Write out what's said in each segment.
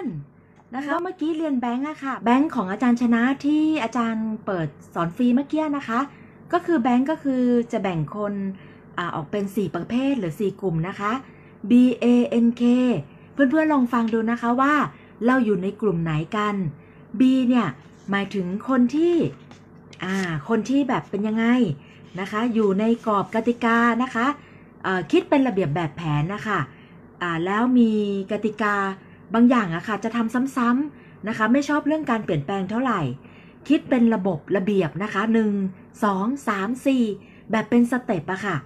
านนะคะเมื่อกี้เรียนแบงค์อะค่ะแบงค์ของอาจารย์ชนะที่อาจารย์เปิดสอนฟรีเมื่อกี้นะคะ ก็คือแบงค์ก็คือจะแบ่งคนอออกเป็น 4 ประเภทหรือ 4 กลุ่มนะคะ B A N K เพื่อนๆลองฟังดูนะคะว่าเราอยู่ในกลุ่มไหนกัน B เนี่ยหมายถึงคนที่คนที่แบบเป็นยังไงนะคะ อยู่ในกรอบกติกานะคะ คิดเป็นระเบียบแบบแผนนะคะะแล้วมีกติกาบางอย่างอะค่ะจะทำซ้ำๆนะคะ ไม่ชอบเรื่องการเปลี่ยนแปลงเท่าไหร่ คิดเป็นระบบระเบียบนะคะ 1 2 3 4 แบบเป็นสเต็ปอะค่ะ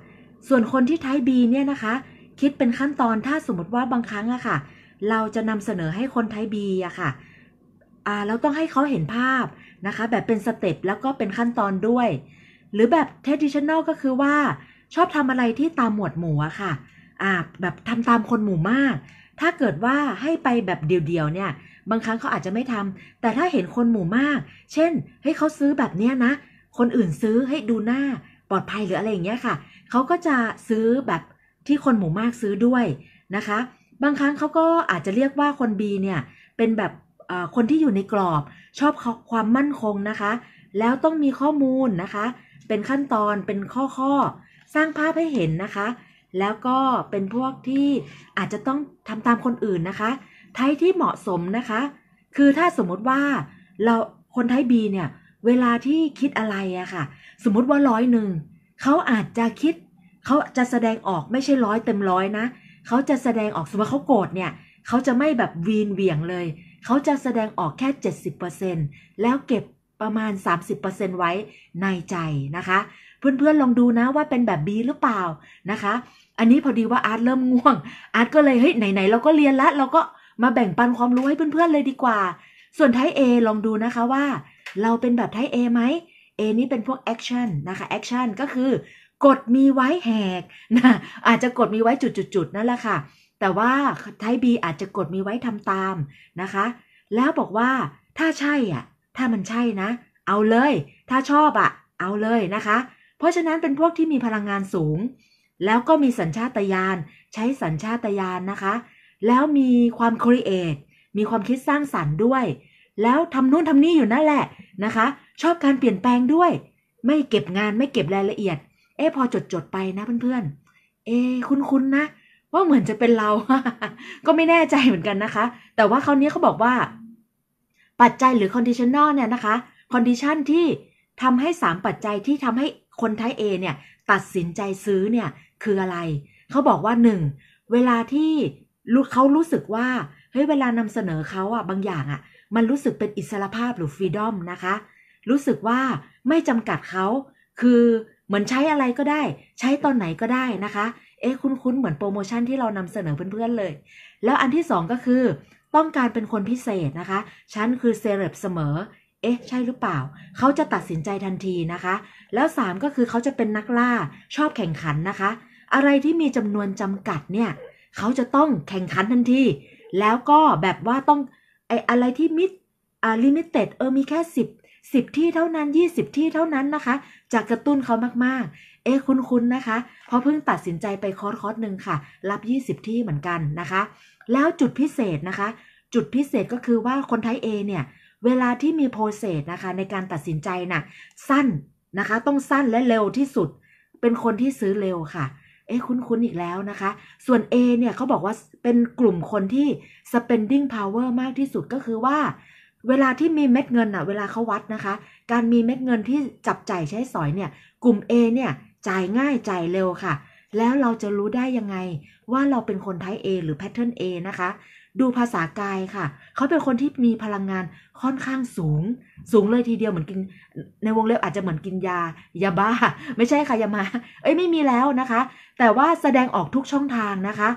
ส่วนคนที่ไทป์ B เนี่ยนะคะคิดเป็นขั้นตอนถ้าสมมติว่าบางครั้งอะค่ะ เราจะนำเสนอให้คนไทป์ B อะค่ะอ่าเราต้องให้เขาเห็นภาพนะคะแบบเป็นสเต็ปแล้วก็เป็นขั้นตอนด้วย หรือแบบเทดิชันแนลก็คือว่าชอบทำอะไรที่ตามหมวดหมู่อะค่ะอ่าแบบทำตามคนหมู่มากถ้าเกิดว่าให้ไปแบบเดียวๆเนี่ย บางครั้งเขาอาจจะไม่ทำ แต่ถ้าเห็นคนหมู่มาก เช่นเฮ้ยเขาซื้อแบบเนี้ยนะ คนอื่นซื้อให้ดูหน้าปลอดภัยหรืออะไรอย่างเงี้ยค่ะเขาก็จะซื้อแบบที่คนหมู่มากซื้อด้วยนะคะ บางครั้งเขาก็อาจจะเรียกว่าคนบีเนี่ยเป็นแบบคนที่อยู่ในกรอบชอบความมั่นคงนะคะ แล้วต้องมีข้อมูลนะคะ เป็นขั้นตอนเป็นข้อข้อสร้างภาพให้เห็นนะคะแล้วก็เป็นพวกที่อาจจะต้องทำตามคนอื่นนะคะ ไทยที่เหมาะสมนะคะ คือถ้าสมมติว่าเราคนไทยบีเนี่ยเวลาที่คิดอะไรอะค่ะ สมมติว่าร้อยหนึ่งเขาอาจจะคิดเขาจะแสดงออกไม่ใช่ร้อยเต็มร้อยนะเขาจะแสดงออกสมมติเขาโกรธเนี่ยเขาจะไม่แบบวีนเวียงเลยเขาจะแสดงออกแค่70%แล้วเก็บประมาณ30%ไว้ในใจนะคะเพื่อนๆลองดูนะว่าเป็นแบบบีหรือเปล่านะคะอันนี้พอดีว่าอาร์ตเริ่มง่วง อาร์ตก็เลยเฮ้ยไหนๆเราก็เรียนละเราก็มาแบ่งปันความรู้ให้เพื่อนๆเลยดีกว่า ส่วนไทเอลองดูนะคะว่า เราเป็นแบบไทเอไหมเอนี่เป็นพวกแอคชั่นนะคะแอคชั่นก็คือ กดมีไว้แหกนะอาจจะกดมีไว้จุดๆนั่นแหละค่ะ แต่ว่าไทบีอาจจะกดมีไว้ทำตามนะคะ แล้วบอกว่าถ้าใช่อ่ะถ้ามันใช่นะ เอาเลย ถ้าชอบอ่ะเอาเลยนะคะ เพราะฉะนั้นเป็นพวกที่มีพลังงานสูงแล้วก็มีสัญชาตญาณใช้สัญชาตญาณนะคะ แล้วมีความครีเอทมีความคิดสร้างสารรค์ด้วย แล้วทำนู่นทำนี่อยู่นั่นแหละนะคะ ชอบการเปลี่ยนแปลงด้วย ไม่เก็บงานไม่เก็บรายละเอียดเอ๊พอจดจดไปนะเพื่อนๆเอ๊คุ้นๆนะว่าเหมือนจะเป็นเรา ก็ไม่แน่ใจเหมือนกันนะคะ แต่ว่าคราวนี้เขาบอกว่า ปัจจัยหรือ conditional เนี่ยนะคะ condition ที่ทำให้ 3 ปัจจัยที่ทำให้คนไทย A เนี่ยตัดสินใจซื้อเนี่ยคืออะไร เขาบอกว่าหนึ่งเวลาที่เขารู้สึกว่า เฮ้ยเวลานำเสนอเขาอะบางอย่างอะมันรู้สึกเป็นอิสระภาพหรือฟรีดอมนะคะ รู้สึกว่าไม่จำกัดเขา คือเหมือนใช้อะไรก็ได้ ใช้ตอนไหนก็ได้นะคะ เอ๊ะคุ้นๆเหมือนโปรโมชั่นที่เรานำเสนอเพื่อนๆเลย แล้วอันที่สองก็คือต้องการเป็นคนพิเศษนะคะฉันคือเซเลบเสมอเอ๊ะใช่หรือเปล่า เขาจะตัดสินใจทันทีนะคะ แล้ว 3 ก็คือเขาจะเป็นนักล่าชอบแข่งขันนะคะ อะไรที่มีจำนวนจำกัดเนี่ยเขาจะต้องแข่งขันทันทีแล้วก็แบบว่าต้องไออะไรที่มิดอ่าลิมิเต็ดเออมีแค่ 10 10 ที่เท่านั้น 20 ที่เท่านั้นนะคะจะกระตุ้นเขามากๆเอ๊ะคุ้นๆนะคะเพราะเพิ่งตัดสินใจไปคอร์สคอร์สหนึ่งค่ะ รับ 20 ที่เหมือนกันนะคะ แล้วจุดพิเศษนะคะ จุดพิเศษก็คือว่าคนไทยเอเนี่ยเวลาที่มีโปรเซสนะคะ ในการตัดสินใจนะ่ะสั้นนะคะต้องสั้นและเร็วที่สุด เป็นคนที่ซื้อเร็วค่ะ เอ๊คุ้นๆอีกแล้วนะคะ ส่วน A เนี่ยเขาบอกว่าเป็นกลุ่มคนที่ spending power มากที่สุดก็คือว่า เวลาที่มีเม็ดเงินอะเวลาเขาวัดนะคะ การมีเม็ดเงินที่จับจ่ายใช้สอยเนี่ย กลุ่ม A เนี่ยจ่ายง่ายจ่ายเร็วค่ะ แล้วเราจะรู้ได้ยังไงว่าเราเป็นคนไทย A หรือ pattern A นะคะดูภาษากายค่ะ เขาเป็นคนที่มีพลังงานค่อนข้างสูง สูงเลยทีเดียวเหมือนกิน ในวงเล็บอาจจะเหมือนกินยา ยาบ้า ไม่ใช่ค่ะยามาเอ้ยไม่มีแล้วนะคะ แต่ว่าแสดงออกทุกช่องทางนะคะ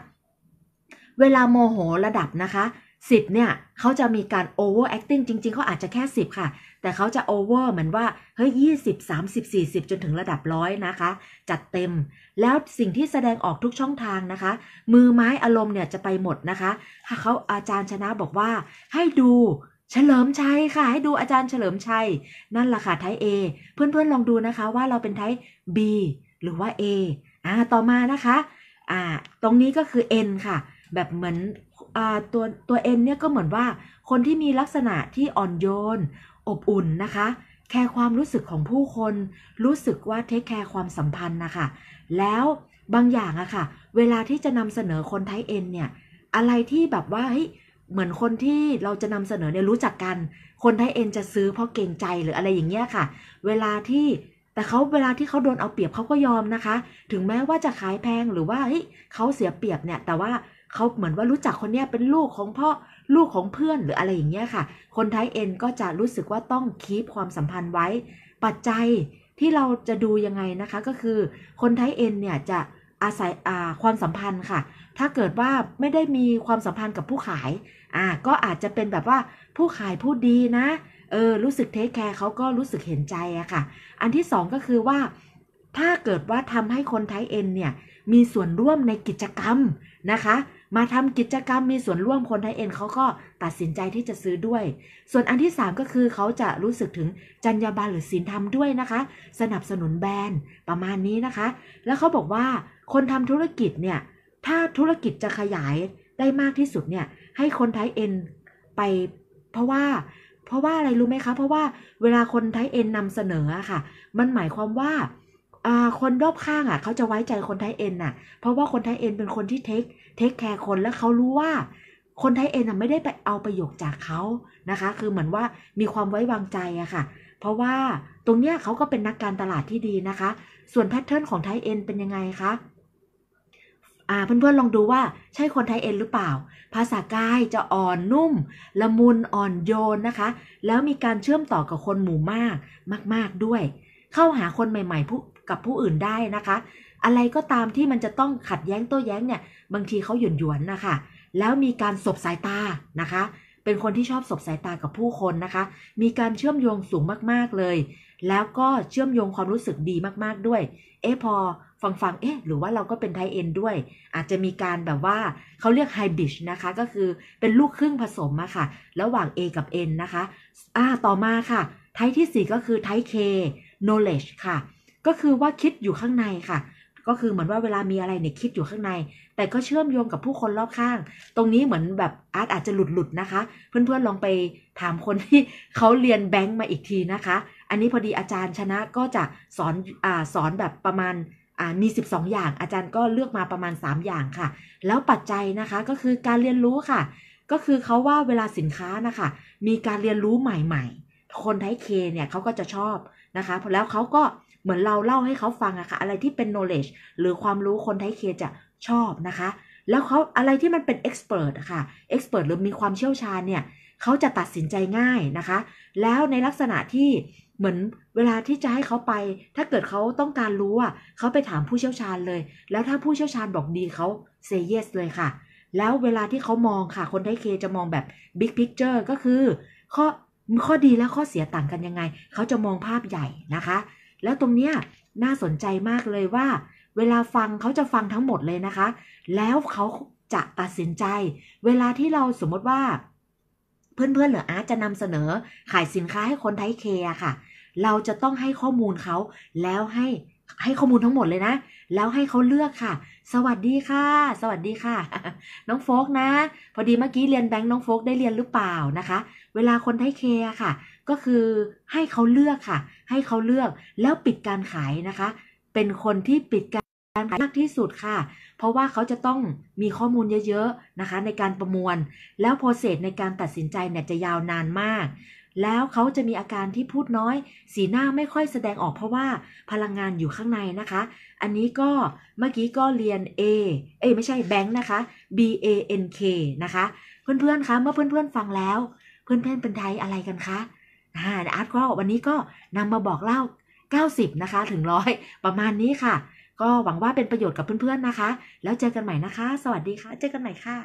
เวลาโมโหระดับนะคะสิบเนี่ยเขาจะมีการ over acting จริง ๆ เขาอาจจะแค่สิบค่ะ แต่เขาจะ over เหมือนว่า เฮ้ยยี่สสสิิบบามสี่สิบจนถึงระดับร้อยนะคะ จัดเต็มแล้วสิ่งที่แสดงออกทุกช่องทางนะคะ มือไม้อารมณ์เนี่ยจะไปหมดนะคะเขาอาจารย์ชนะบอกว่า ให้ดูเฉลิมชัยค่ะ ให้ดูอาจารย์เฉลิมชัยนั่นแหละค่ะไทย A เพื่อน ๆ ลองดูนะคะว่าเราเป็นไทย B หรือว่า A อ่าต่อมานะคะอ่าตรงนี้ก็คือ N ค่ะ แบบเหมือนตัวตัวเอ็นเนี่ยก็เหมือนว่าคนที่มีลักษณะที่อ่อนโยน อบอุ่นนะคะ แคร์ความรู้สึกของผู้คนรู้สึกว่าเทคแคร์ความสัมพันธ์นะคะแล้วบางอย่างอะค่ะเวลาที่จะนำเสนอคนไทยเอ็นเนี่ยอะไรที่แบบว่าเฮ้ยเหมือนคนที่เราจะนำเสนอเนี่ยรู้จักกันคนไทยเอ็นจะซื้อเพราะเก่งใจหรืออะไรอย่างเงี้ยค่ะเวลาที่แต่เขาเวลาที่เขาโดนเอาเปรียบเขาก็ยอมนะคะ ถึงแม้ว่าจะขายแพงหรือว่าเฮ้ยเขาเสียเปรียบเนี่ยแต่ว่าเขาเหมือนว่ารู้จักคนเนี้ยเป็นลูกของพ่อลูกของเพื่อนหรืออะไรอย่างเงี้ยค่ะคนไทยเอ็นก็จะรู้สึกว่าต้องคีบความสัมพันธ์ไว้ ปัจจัยที่เราจะดูยังไงนะคะก็คือคนไทยเอ็นเนี่ยจะอาศัยความสัมพันธ์ค่ะถ้าเกิดว่าไม่ได้มีความสัมพันธ์กับผู้ขายอ่าก็อาจจะเป็นแบบว่าผู้ขายพูดดีนะเออรู้สึกเทคแคร์เขาก็รู้สึกเห็นใจอะค่ะอันที่สองก็คือว่าถ้าเกิดว่าทำให้คนไทยเอ็นเนี่ยมีส่วนร่วมในกิจกรรมนะคะ มาทำกิจกรรมมีส่วนร่วมคนไทยเองเขาก็ตัดสินใจที่จะซื้อด้วย ส่วนอันที่ 3 ก็คือเขาจะรู้สึกถึงจรรยาบรรณหรือศีลธรรมด้วยนะคะ สนับสนุนแบรนด์ประมาณนี้นะคะ แล้วเขาบอกว่าคนทำธุรกิจเนี่ย ถ้าธุรกิจจะขยายได้มากที่สุดเนี่ยให้คนไทยเอ็นไปเพราะว่าเพราะว่าอะไรรู้ไหมคะเพราะว่าเวลาคนไทยเอ็นนำเสนอค่ะ มันหมายความว่าคนรอบข้างอ่ะเขาจะไว้ใจคนไทยเอ็นน่ะเพราะว่าคนไทยเอ็นเป็นคนที่เทคเทคแคร์คน แล้วเขารู้ว่าคนไทยเอ็นน่ะไม่ได้ไปเอาประโยชน์จากเขานะคะ คือเหมือนว่ามีความไว้วางใจอะค่ะ เพราะว่าตรงเนี้ยเขาก็เป็นนักการตลาดที่ดีนะคะ ส่วนแพทเทิร์นของไทยเอ็นเป็นยังไงคะอ่าเพื่อนๆลองดูว่าใช่คนไทยเอ็นหรือเปล่า ภาษากายจะอ่อนนุ่ม ละมุนอ่อนโยนนะคะ แล้วมีการเชื่อมต่อกับคนหมู่มากมากๆด้วย เข้าหาคนใหม่ ๆ ผู้กับผู้อื่นได้นะคะ อะไรก็ตามที่มันจะต้องขัดแย้งโต้แย้งเนี่ย บางทีเขาหยุนหยวนนะคะ แล้วมีการสบสายตา นะคะ เป็นคนที่ชอบสบสายตากับผู้คนนะคะ มีการเชื่อมโยงสูงมากๆเลย แล้วก็เชื่อมโยงความรู้สึกดีมากๆด้วย เอ๊ะพอฟังฟังเอ๊ะหรือว่าเราก็เป็นไทเอนด้วย อาจจะมีการแบบว่าเขาเรียกไฮบริดนะคะ ก็คือเป็นลูกครึ่งผสมอะค่ะ ระหว่าง A กับ N นะคะ อ่า ต่อมาค่ะ ไทที่ 4 ก็คือไทเค knowledge ค่ะก็คือว่าคิดอยู่ข้างในค่ะ ก็คือเหมือนว่าเวลามีอะไรเนี่ยคิดอยู่ข้างใน แต่ก็เชื่อมโยงกับผู้คนรอบข้าง ตรงนี้เหมือนแบบอาร์ตอาจจะหลุดหลุดนะคะเพื่อนๆลองไปถามคนที่เขาเรียนแบงค์มาอีกทีนะคะ อันนี้พอดีอาจารย์ชนะก็จะสอนอ่าสอนแบบประมาณอ่ามี 12 อย่าง อาจารย์ก็เลือกมาประมาณ 3 อย่างค่ะ แล้วปัจจัยนะคะก็คือการเรียนรู้ค่ะ ก็คือเขาว่าเวลาสินค้านะคะ มีการเรียนรู้ใหม่ ๆ คนไทยเคเนี่ยเขาก็จะชอบนะคะแล้วเขาก็เหมือนเราเล่าให้เขาฟังอะคะ่ะอะไรที่เป็น knowledge หรือความรู้คนไทยเคจะชอบนะคะ แล้วเขาอะไรที่มันเป็น expert อะคะ่ะ expert หรือมีความเชี่ยวชาญเนี่ยเขาจะตัดสินใจง่ายนะคะ แล้วในลักษณะที่เหมือนเวลาที่จะให้เขาไป ถ้าเกิดเขาต้องการรู้อ่ะเขาไปถามผู้เชี่ยวชาญเลย แล้วถ้าผู้เชี่ยวชาญบอกดีเขาเซเยสเลยค่ะ แล้วเวลาที่เขามองค่ะ คนไทยเคจะมองแบบบิ๊กพิกเจอร์ก็คือ ข้อข้อดีและข้อเสียต่างกันยังไงเขาจะมองภาพใหญ่นะคะแล้วตรงเนี้ยน่าสนใจมากเลยว่า เวลาฟังเขาจะฟังทั้งหมดเลยนะคะ แล้วเขาจะตัดสินใจ เวลาที่เราสมมติว่า เพื่อนๆหรืออาร์ตจะนำเสนอ ขายสินค้าให้คนไทยเคค่ะ เราจะต้องให้ข้อมูลเขาแล้วให้ให้ข้อมูลทั้งหมดเลยนะแล้วให้เขาเลือกค่ะ สวัสดีค่ะ สวัสดีค่ะ น้องโฟกนะ พอดีเมื่อกี้เรียนแบงค์น้องโฟกได้เรียนหรือเปล่านะคะ เวลาคนไทยเคค่ะก็คือให้เขาเลือกค่ะ ให้เขาเลือกแล้วปิดการขายนะคะ เป็นคนที่ปิดการขายมากที่สุดค่ะ เพราะว่าเขาจะต้องมีข้อมูลเยอะๆนะคะ ในการประมวล แล้วโปรเซสในการตัดสินใจเนี่ยจะยาวนานมาก แล้วเขาจะมีอาการที่พูดน้อย สีหน้าไม่ค่อยแสดงออกเพราะว่าพลังงานอยู่ข้างในนะคะ อันนี้ก็เมื่อกี้ก็เรียน A เอไม่ใช่แบงค์นะคะ B A N K นะคะ เพื่อนๆคะเมื่อเพื่อนๆฟังแล้ว เพื่อนๆเป็นไทยอะไรกันคะอาร์ตก็วันนี้ก็นำมาบอกเล่า 90 นะคะถึงร้อยประมาณนี้ค่ะ ก็หวังว่าเป็นประโยชน์กับเพื่อนๆนะคะ แล้วเจอกันใหม่นะคะ สวัสดีค่ะ เจอกันใหม่ค่ะ